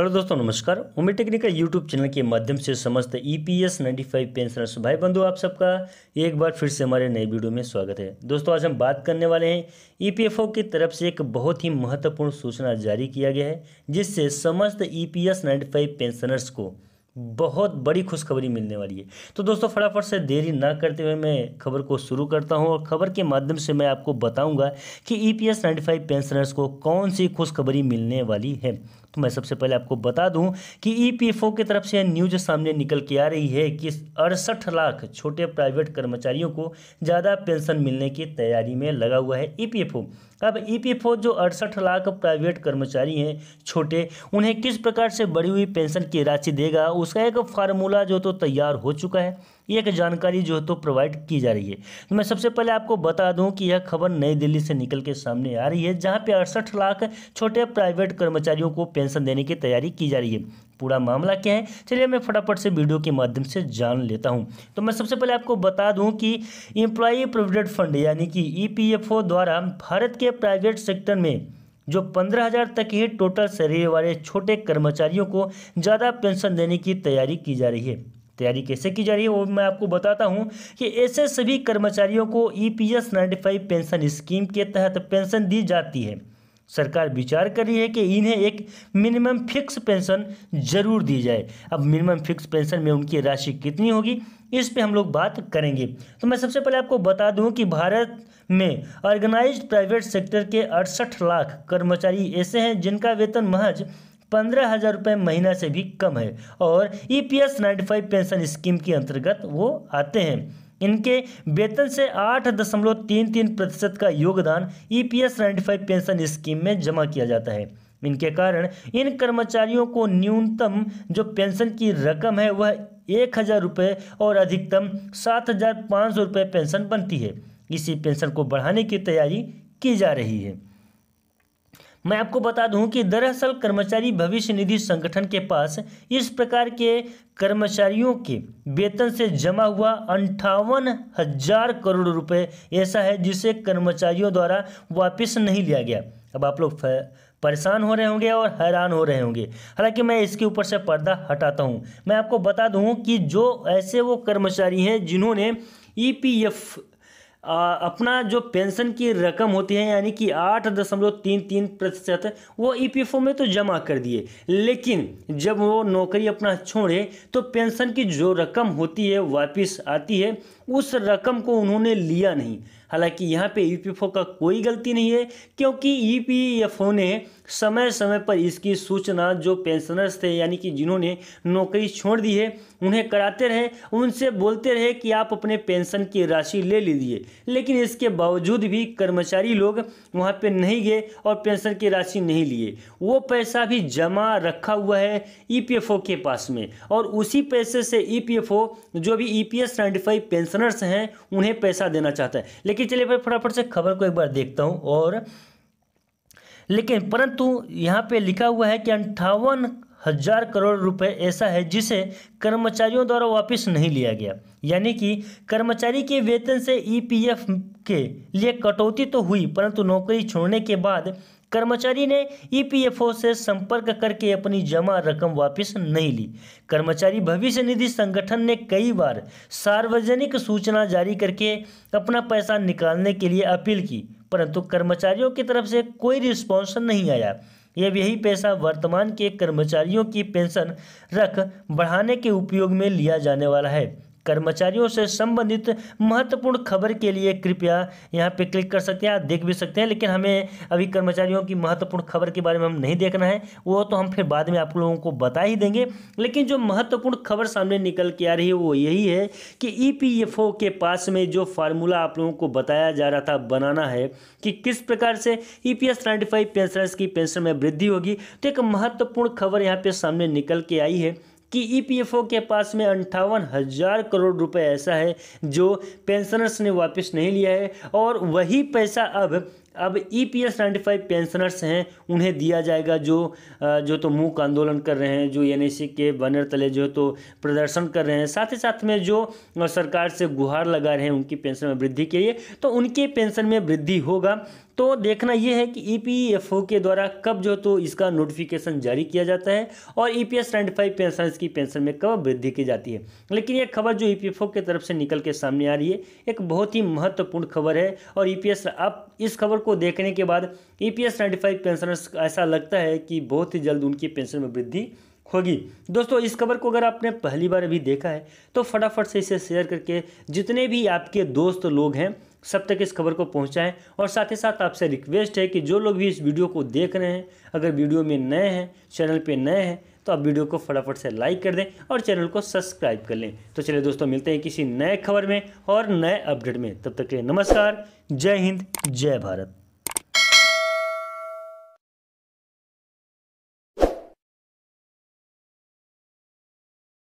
hello दोस्तों नमस्कार उमेर technical YouTube channel के माध्यम से समस्त ईपीएस 95 पेंशनर्स भाई बंधु आप सबका एक बार फिर से हमारे नए वीडियो में स्वागत है दोस्तों आज हम बात करने वाले हैं ईपीएफओ e की तरफ से एक बहुत ही महत्वपूर्ण सूचना जारी किया गया है जिससे समस्त ईपीएस e 95 पेंशनर्स को बहुत बड़ी खुशखबरी मिलने वाली है तो दोस्तों फटाफट से देरी ना करते हुए मैं खबर को शुरू करता हूं और खबर के माध्यम से मैं आपको बताऊंगा कि ई पी एस पेंशनर्स को कौन सी खुशखबरी मिलने वाली है तो मैं सबसे पहले आपको बता दूं कि ईपीएफओ e की तरफ से न्यूज सामने निकल के आ रही है कि अड़सठ लाख छोटे प्राइवेट कर्मचारियों को ज़्यादा पेंशन मिलने की तैयारी में लगा हुआ है ईपीएफओ e अब ईपीएफओ e जो अड़सठ लाख प्राइवेट कर्मचारी हैं छोटे उन्हें किस प्रकार से बढ़ी हुई पेंशन की राशि देगा उसका एक फार्मूला जो तो तैयार हो चुका है एक जानकारी जो है तो प्रोवाइड की जा रही है तो मैं सबसे पहले आपको बता दूं कि यह खबर नई दिल्ली से निकल के सामने आ रही है जहां पे अड़सठ लाख छोटे प्राइवेट कर्मचारियों को पेंशन देने की तैयारी की जा रही है पूरा मामला क्या है चलिए मैं फटाफट से वीडियो के माध्यम से जान लेता हूं तो मैं सबसे पहले आपको बता दूं कि एम्प्लॉई प्रोविडेंट फंड यानी कि ईपीएफओ e द्वारा भारत के प्राइवेट सेक्टर में जो पंद्रह हजार तक ही टोटल शरीर वाले छोटे कर्मचारियों को ज़्यादा पेंशन देने की तैयारी की जा रही है तैयारी कैसे की जा रही है वो मैं आपको बताता हूँ कि ऐसे सभी कर्मचारियों को E P S pension scheme के तहत पेंशन दी जाती है सरकार विचार कर रही है कि इन्हें एक मिनिमम फिक्स पेंशन जरूर दी जाए अब मिनिमम फिक्स पेंशन में उनकी राशि कितनी होगी इस पे हम लोग बात करेंगे तो मैं सबसे पहले आपको बता दूं कि भारत में ऑर्गेनाइज्ड प्राइवेट सेक्टर के अड़सठ लाख कर्मचारी ऐसे हैं जिनका वेतन महज पंद्रह हज़ार रुपये महीना से भी कम है और E P S ninety five pension scheme के अंतर्गत वो आते हैं इनके वेतन से आठ दशमलव तीन तीन प्रतिशत का योगदान E P S ninety five pension scheme में जमा किया जाता है इनके कारण इन कर्मचारियों को न्यूनतम जो पेंशन की रकम है वह एक हज़ार रुपये और अधिकतम सात हज़ार पाँच सौ रुपये पेंशन बनती है इसी पेंशन को बढ़ाने की तैयारी की जा रही है मैं आपको बता दूं कि दरअसल कर्मचारी भविष्य निधि संगठन के पास इस प्रकार के कर्मचारियों के वेतन से जमा हुआ अंठावन हजार करोड़ रुपए ऐसा है जिसे कर्मचारियों द्वारा वापस नहीं लिया गया अब आप लोग परेशान हो रहे होंगे और हैरान हो रहे होंगे हालांकि मैं इसके ऊपर से पर्दा हटाता हूं मैं आपको बता दूं कि जो ऐसे वो कर्मचारी हैं जिन्होंने ई पी एफ आ, अपना जो पेंशन की रकम होती है यानी कि आठ दशमलव तीन तीन प्रतिशत वो ईपीएफओ e में तो जमा कर दिए लेकिन जब वो नौकरी अपना छोड़े तो पेंशन की जो रकम होती है वापस आती है उस रकम को उन्होंने लिया नहीं हालांकि यहाँ पे ईपीएफओ e का कोई गलती नहीं है क्योंकि ईपीएफओ e ने समय समय पर इसकी सूचना जो पेंशनर्स थे यानी कि जिन्होंने नौकरी छोड़ दी है उन्हें कराते रहे उनसे बोलते रहे कि आप अपने पेंशन की राशि ले लीजिए लेकिन इसके बावजूद भी कर्मचारी लोग वहाँ पे नहीं गए और पेंशन की राशि नहीं लिए वो पैसा भी जमा रखा हुआ है ई e के पास में और उसी पैसे से ई जो भी ईपीएस नाइन्टी पेंशन पार्टनर्स हैं उन्हें पैसा देना चाहता है लेकिन चलिए भाई फटाफट से खबर को एक बार देखता हूँ और लेकिन परंतु यहाँ पे लिखा हुआ है कि अंठावन हजार करोड़ रुपए ऐसा है जिसे कर्मचारियों द्वारा वापस नहीं लिया गया यानी कि कर्मचारी के वेतन से ईपीएफ e के लिए कटौती तो हुई परंतु नौकरी छोड़ने के बाद कर्मचारी ने ईपीएफओ e से संपर्क करके अपनी जमा रकम वापस नहीं ली कर्मचारी भविष्य निधि संगठन ने कई बार सार्वजनिक सूचना जारी करके अपना पैसा निकालने के लिए अपील की परंतु कर्मचारियों की तरफ से कोई रिस्पॉन्स नहीं आया यह यही पैसा वर्तमान के कर्मचारियों की पेंशन रख बढ़ाने के उपयोग में लिया जाने वाला है कर्मचारियों से संबंधित महत्वपूर्ण खबर के लिए कृपया यहाँ पे क्लिक कर सकते हैं आप देख भी सकते हैं लेकिन हमें अभी कर्मचारियों की महत्वपूर्ण खबर के बारे में हम नहीं देखना है वो तो हम फिर बाद में आप लोगों को बता ही देंगे लेकिन जो महत्वपूर्ण खबर सामने निकल के आ रही है वो यही है कि ई e के पास में जो फार्मूला आप लोगों को बताया जा रहा था बनाना है कि किस प्रकार से ई पी एस पेंशनर्स की पेंशन में वृद्धि होगी तो एक महत्वपूर्ण खबर यहाँ पर सामने निकल के आई है कि ईपीएफओ e के पास में अंठावन हज़ार करोड़ रुपए ऐसा है जो पेंशनर्स ने वापस नहीं लिया है और वही पैसा अब अब E P S ninety five pensioners हैं उन्हें दिया जाएगा जो जो तो मूक आंदोलन कर रहे हैं जो एन के बनर तले जो तो प्रदर्शन कर रहे हैं साथ ही साथ में जो सरकार से गुहार लगा रहे हैं उनकी पेंशन में वृद्धि के लिए तो उनके पेंशन में वृद्धि होगा तो देखना यह है कि ई e के द्वारा कब जो तो इसका नोटिफिकेशन जारी किया जाता है और ई पी एस पेंशनर्स की पेंशन में कब वृद्धि की जाती है लेकिन यह खबर जो ई e की तरफ से निकल के सामने आ रही है एक बहुत ही महत्वपूर्ण खबर है और ई e अब इस खबर को देखने के बाद ई पी पेंशनर्स ऐसा लगता है कि बहुत ही जल्द उनकी पेंशन में वृद्धि होगी दोस्तों इस खबर को अगर आपने पहली बार अभी देखा है तो फटाफट से इसे शेयर करके जितने भी आपके दोस्त लोग हैं सब तक इस खबर को पहुंचाएं और साथ ही साथ आपसे रिक्वेस्ट है कि जो लोग भी इस वीडियो को देख रहे हैं अगर वीडियो में नए हैं चैनल पे नए हैं तो आप वीडियो को फटाफट से लाइक कर दें और चैनल को सब्सक्राइब कर लें तो चलिए दोस्तों मिलते हैं किसी नए खबर में और नए अपडेट में तब तक के लिए नमस्कार जय हिंद जय भारत